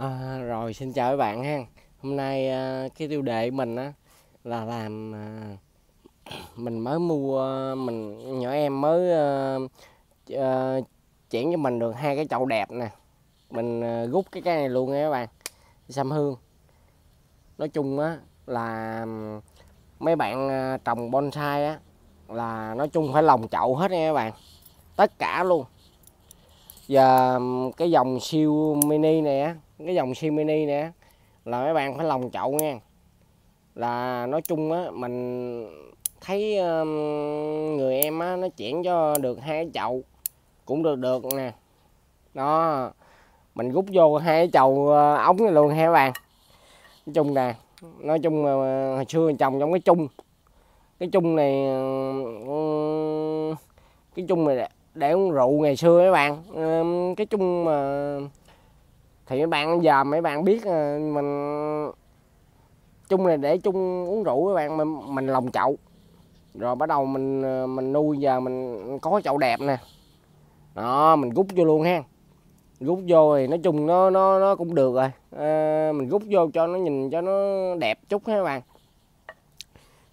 À, rồi xin chào các bạn ha hôm nay à, cái tiêu đề mình á là làm à, mình mới mua mình nhỏ em mới à, à, chuyển cho mình được hai cái chậu đẹp nè mình à, rút cái cái này luôn nha các bạn sam hương nói chung á là mấy bạn à, trồng bonsai á là nói chung phải lòng chậu hết nha các bạn tất cả luôn và cái dòng siêu mini này á cái dòng simini nè là mấy bạn phải lòng chậu nha là nói chung á mình thấy um, người em á nó chuyển cho được hai chậu cũng được được nè đó mình rút vô hai chậu ờ, ống luôn hai bạn nói chung nè nói chung ờ, hồi xưa trồng trong cái chung cái chung này cái chung này để uống rượu ngày xưa mấy bạn cái chung mà thì mấy bạn giờ mấy bạn biết ờ, mình chung là để chung uống rượu các bạn mình, mình lòng chậu rồi bắt đầu mình ờ, mình nuôi giờ mình có chậu đẹp nè đó mình rút vô luôn ha rút vô thì nói chung nó nó nó cũng được rồi à, mình rút vô cho nó nhìn cho nó đẹp chút ha các bạn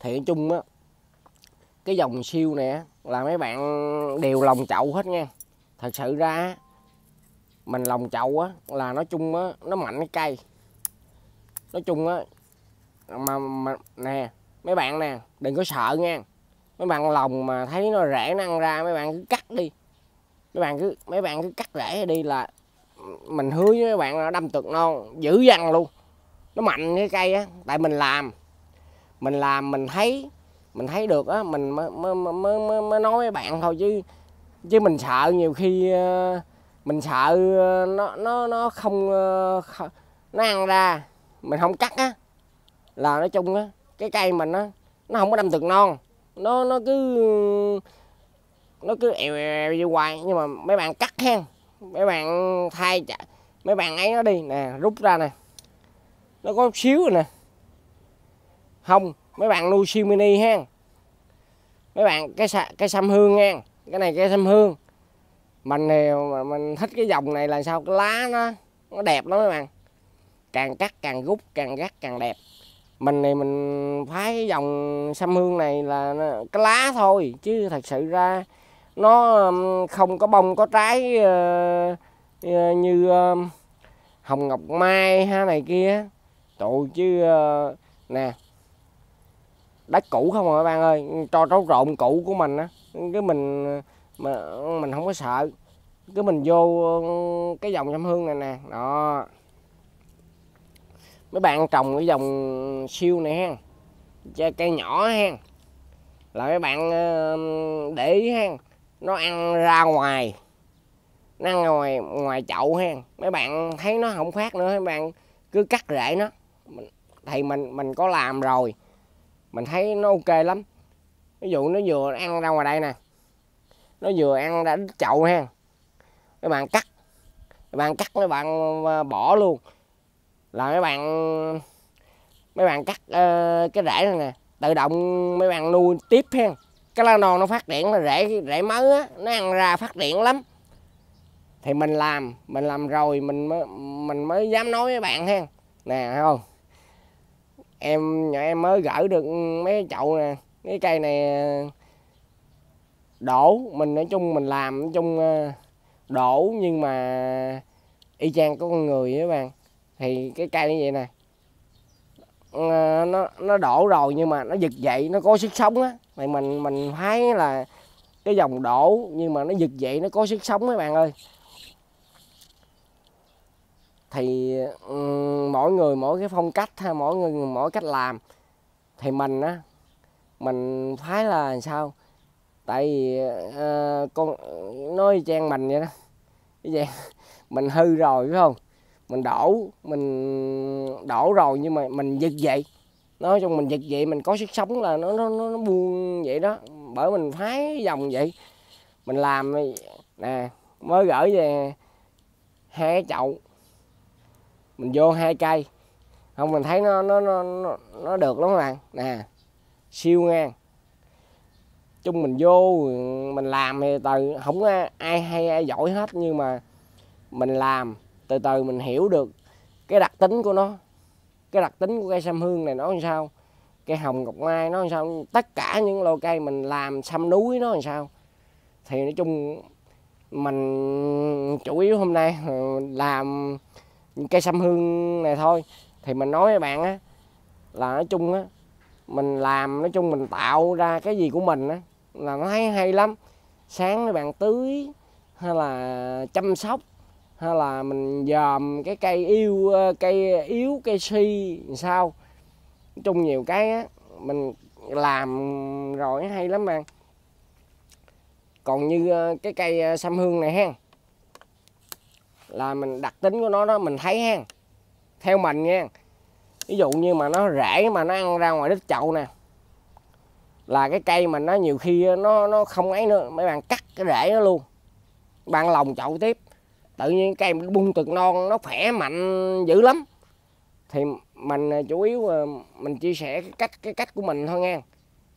thì nói chung á cái dòng siêu này là mấy bạn đều lòng chậu hết nha thật sự ra mình lồng chậu á là nói chung á nó mạnh cái cây nói chung á mà, mà nè mấy bạn nè đừng có sợ nha mấy bạn lồng mà thấy nó rễ nó ăn ra mấy bạn cứ cắt đi mấy bạn cứ mấy bạn cứ cắt rễ đi là mình hứa với mấy bạn là đâm tược non dữ dằn luôn nó mạnh cái cây á tại mình làm mình làm mình thấy mình thấy được á mình mới mới mới mới nói với bạn thôi chứ chứ mình sợ nhiều khi uh, mình sợ ờ, nó nó nó không ờ, nó ăn ra mình không cắt á là nói chung á cái cây mình á nó không có đâm từng non nó nó cứ nó cứ èo èo như hoài nhưng mà mấy bạn cắt hen mấy bạn thay mấy bạn ấy nó đi nè rút ra nè nó có một xíu rồi nè không mấy bạn nuôi siêu mini hen mấy bạn cái cái sam hương nha cái này cái sam hương mình thì mình thích cái dòng này là sao cái lá nó nó đẹp lắm các bạn càng cắt càng rút càng gắt càng đẹp mình thì mình phái dòng sâm hương này là cái lá thôi chứ thật sự ra nó không có bông có trái uh, như uh, hồng ngọc mai ha này kia tụ chứ uh, nè đất cũ không rồi các bạn ơi cho trấu rộn cũ của mình á cái mình mà mình không có sợ cứ mình vô ừ, cái dòng nhâm hương này nè đó mấy bạn trồng cái dòng siêu này ha cây nhỏ ha là mấy bạn ừ, để ý ha nó ăn ra ngoài nó ăn ngoài ngoài chậu ha mấy bạn thấy nó không phát nữa mấy bạn cứ cắt rễ nó thì mình mình có làm rồi mình thấy nó ok lắm ví dụ nó vừa ăn ra ngoài đây nè nó vừa ăn đã chậu ha các bạn cắt các bạn cắt mấy bạn ờ, bỏ luôn là mấy bạn mấy bạn cắt uh, cái rễ này nè tự động mấy bạn nuôi tiếp ha cái lá non nó phát triển là rễ rễ mới á nó ăn ra phát triển lắm thì mình làm mình làm rồi mình mới mình mới dám nói với bạn ha nè không em nhà em mới gỡ được mấy chậu nè cái cây này đổ mình nói chung mình làm nói chung ờ, đổ nhưng mà y chang có con người các bạn thì cái cây như vậy nè ờ, nó nó đổ rồi nhưng mà nó giật dậy nó có sức sống á thì mình mình thấy là cái dòng đổ nhưng mà nó giật dậy nó có sức sống các bạn ơi thì um, mỗi người mỗi cái phong cách ha mỗi người mỗi cách làm thì mình á mình thấy là sao tại vì à, con nói trang mình vậy đó cái vậy mình hư rồi phải không mình đổ mình đổ rồi nhưng mà mình giật vậy nói chung mình giật vậy mình có sức sống là nó nó nó, buông vậy đó bởi mình phái dòng vậy mình làm nè mới gửi về hai chậu mình vô hai cây không mình thấy nó nó nó nó được lắm các bạn nè siêu ngang chung mình vô mình làm thì từ không ai hay ai giỏi hết nhưng mà mình làm từ từ mình hiểu được cái đặc tính của nó cái đặc tính của cây sâm hương này nó làm sao cây hồng ngọc mai nó làm sao tất cả những lô cây mình làm sâm núi nó làm sao thì nói chung mình chủ yếu hôm nay làm cây sâm hương này thôi thì mình nói với bạn á là nói chung á mình làm nói chung mình tạo ra cái gì của mình á là nó thấy hay lắm sáng bạn tưới hay là chăm sóc hay là mình dòm cái cây yêu ờ, cây yếu cây si sao chung nhiều cái á, mình làm rồi hay lắm bạn còn như ờ, cái cây ờ, sâm hương này ha là mình đặc tính của nó đó mình thấy ha theo mình nha ví dụ như mà nó rễ mà nó ăn ra ngoài đất chậu nè là cái cây mà nó nhiều khi nó nó không ấy nữa mấy bạn cắt cái rễ nó luôn bạn lòng chậu tiếp tự nhiên cây bung từng non nó khỏe mạnh dữ lắm thì mình à, chủ yếu à, mình chia sẻ cái cách cái cách của mình thôi nha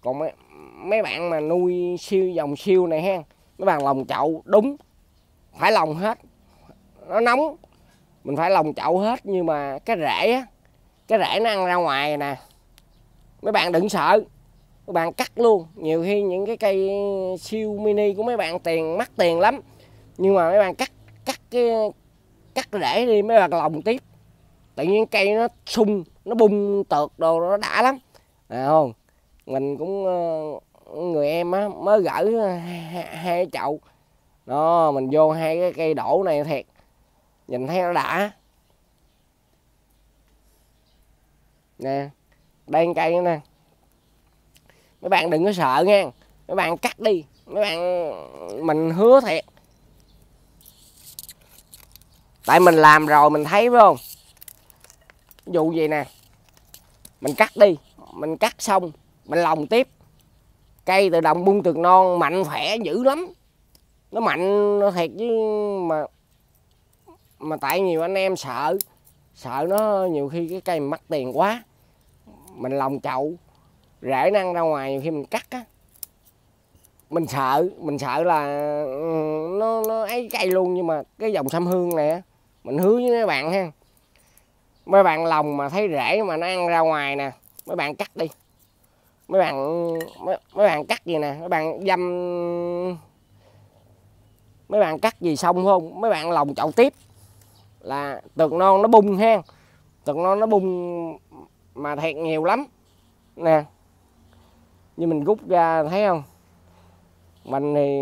còn mấy, mấy bạn mà nuôi siêu dòng siêu này ha mấy bạn lòng chậu đúng phải lòng hết nó nóng mình phải lòng chậu hết nhưng mà cái rễ á cái rễ nó ăn ra ngoài nè mấy bạn đừng sợ các bạn cắt luôn nhiều khi những cái cây siêu mini của mấy bạn tiền mắc tiền lắm nhưng mà mấy bạn cắt cắt cái cắt rễ đi mấy bạn lòng tiếp tự nhiên cây nó sung nó bung tượt đồ nó đã lắm à không mình cũng ờ, người em á mới gửi hai, chậu đó mình vô hai cái cây đổ này thiệt nhìn thấy nó đã nè đây cây nữa nè mấy bạn đừng có sợ nha mấy bạn cắt đi mấy bạn mình hứa thiệt tại mình làm rồi mình thấy phải không dụ gì nè mình cắt đi mình cắt xong mình lòng tiếp cây tự động bung tường non mạnh khỏe dữ lắm nó mạnh nó thiệt chứ mà mà tại nhiều anh em sợ sợ nó nhiều khi cái cây mắc tiền quá mình lòng chậu rễ năng ra ngoài khi mình cắt á mình sợ mình sợ là ừ, nó nó ấy cây luôn nhưng mà cái dòng sam hương này á mình hứa với mấy bạn ha mấy bạn lòng mà thấy rễ mà nó ăn ra ngoài nè mấy bạn cắt đi mấy bạn mấy, mấy bạn cắt gì nè mấy bạn dâm mấy bạn cắt gì xong không mấy bạn lòng chậu tiếp là tược non nó bung ha tược non nó bung mà thiệt nhiều lắm nè như mình rút ra thấy không mình thì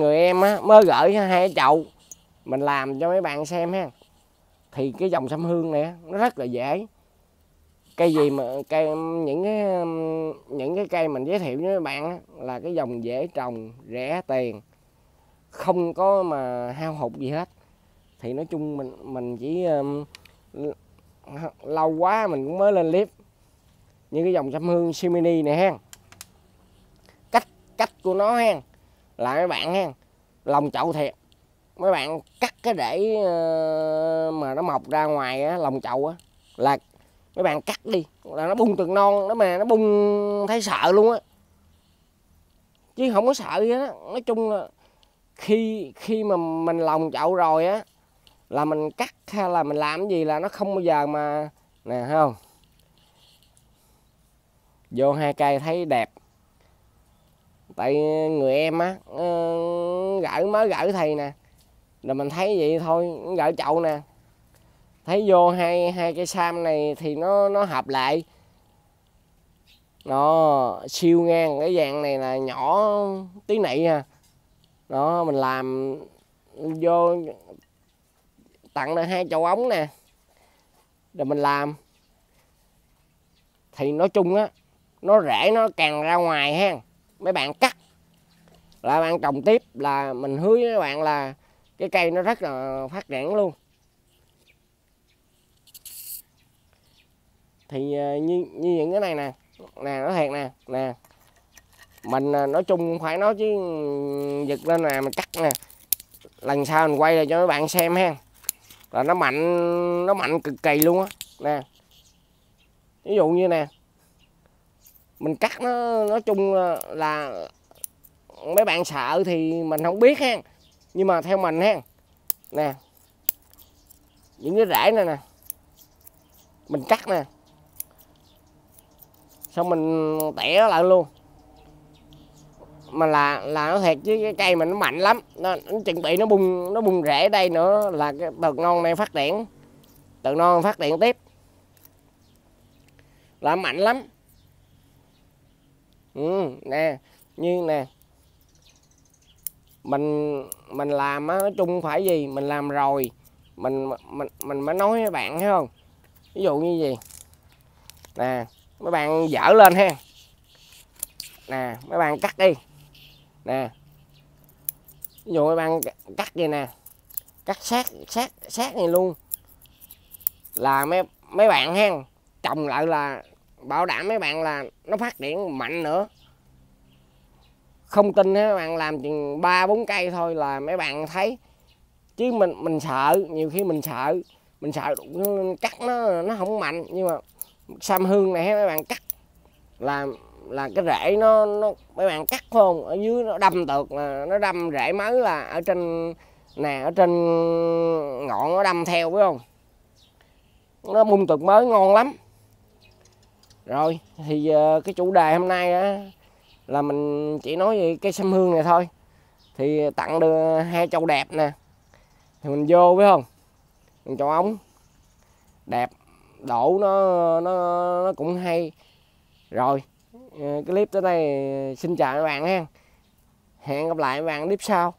người em á mới gửi hai chậu mình làm cho mấy bạn xem ha thì cái dòng sâm hương này nó rất là dễ cây gì mà cây những cái những cái cây mình giới thiệu với các bạn là cái dòng dễ trồng rẻ tiền không có mà hao hụt gì hết thì nói chung mình mình chỉ lâu quá mình cũng mới lên clip như cái dòng sâm hương simini này ha cách của nó hen là mấy bạn hen lòng chậu thiệt mấy bạn cắt cái để ờ, mà nó mọc ra ngoài á, lòng chậu á là mấy bạn cắt đi là nó bung từng non nó mà nó bung thấy sợ luôn á chứ không có sợ gì đó nói chung là khi khi mà mình lòng chậu rồi á là mình cắt hay là mình làm gì là nó không bao giờ mà nè không vô hai cây thấy đẹp tại người em á ờ, gỡ mới gỡ thầy nè rồi mình thấy vậy thôi gỡ chậu nè thấy vô hai hai cây sam này thì nó nó hợp lại nó siêu ngang cái dạng này là nhỏ tí nị à đó mình làm vô tặng được hai chậu ống nè rồi mình làm thì nói chung á nó rễ nó càng ra ngoài ha mấy bạn cắt là bạn trồng tiếp là mình hứa với các bạn là cái cây nó rất là phát triển luôn thì ờ, như như những cái này nè nè nó thiệt nè nè mình ờ, nói chung phải nói chứ ừ, giật lên nè mình cắt nè lần sau mình quay lại cho các bạn xem ha là nó mạnh nó mạnh cực kỳ luôn á nè ví dụ như nè mình cắt nó nói chung là mấy bạn sợ thì mình không biết ha nhưng mà theo mình ha nè những cái rễ này nè mình cắt nè xong mình tỉa lại luôn mà là là nó thiệt chứ cái cây mình nó mạnh lắm nó, nó chuẩn bị nó bung nó bung rễ đây nữa là cái tợt non này phát triển tợt non phát triển tiếp là mạnh lắm ừ, nè như nè mình mình làm á nói chung phải gì mình làm rồi mình mình mình mới nói với bạn thấy không ví dụ như gì nè mấy bạn dở lên ha nè mấy bạn cắt đi nè ví dụ mấy bạn cắt gì nè cắt sát sát sát này luôn là mấy mấy bạn ha trồng lại là bảo đảm mấy bạn là nó phát triển mạnh nữa không tin mấy bạn làm chừng ba bốn cây thôi là mấy bạn thấy chứ mình mình sợ nhiều khi mình sợ mình sợ cắt nó nó không mạnh nhưng mà sam hương này mấy bạn cắt là là cái rễ nó nó mấy bạn cắt không ở dưới nó đâm được là nó đâm rễ mới là ở trên nè ở trên ngọn nó đâm theo phải không nó bung tược mới ngon lắm rồi thì ờ, cái chủ đề hôm nay đó, là mình chỉ nói về cây sâm hương này thôi thì tặng được hai chậu đẹp nè thì mình vô phải không mình chậu ống đẹp đổ nó nó nó cũng hay rồi ờ, clip tới đây xin chào các bạn ha hẹn gặp lại các bạn clip sau